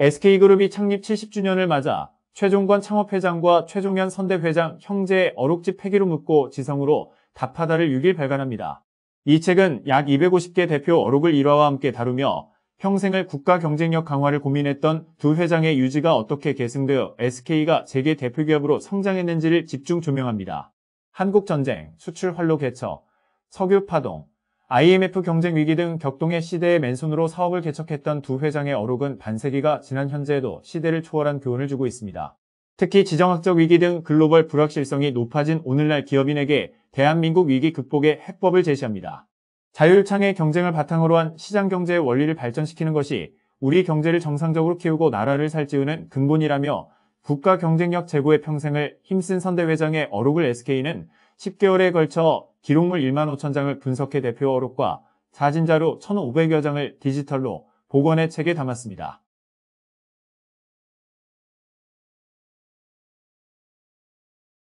SK그룹이 창립 70주년을 맞아 최종권 창업회장과 최종현 선대회장 형제의 어록집 폐기로 묻고 지성으로 답하다를 6일 발간합니다. 이 책은 약 250개 대표 어록을 일화와 함께 다루며 평생을 국가 경쟁력 강화를 고민했던 두 회장의 유지가 어떻게 계승되어 SK가 세계 대표 기업으로 성장했는지를 집중 조명합니다. 한국전쟁, 수출 활로 개척, 석유 파동, IMF 경쟁 위기 등 격동의 시대의 맨손으로 사업을 개척했던 두 회장의 어록은 반세기가 지난 현재에도 시대를 초월한 교훈을 주고 있습니다. 특히 지정학적 위기 등 글로벌 불확실성이 높아진 오늘날 기업인에게 대한민국 위기 극복의 해법을 제시합니다. 자율창의 경쟁을 바탕으로 한 시장경제의 원리를 발전시키는 것이 우리 경제를 정상적으로 키우고 나라를 살찌우는 근본이라며 국가 경쟁력 제고의 평생을 힘쓴 선대 회장의 어록을 SK는 10개월에 걸쳐 기록물 1만 5천 장을 분석해 대표 어록과 사진자료 1,500여 장을 디지털로 복원의 책에 담았습니다.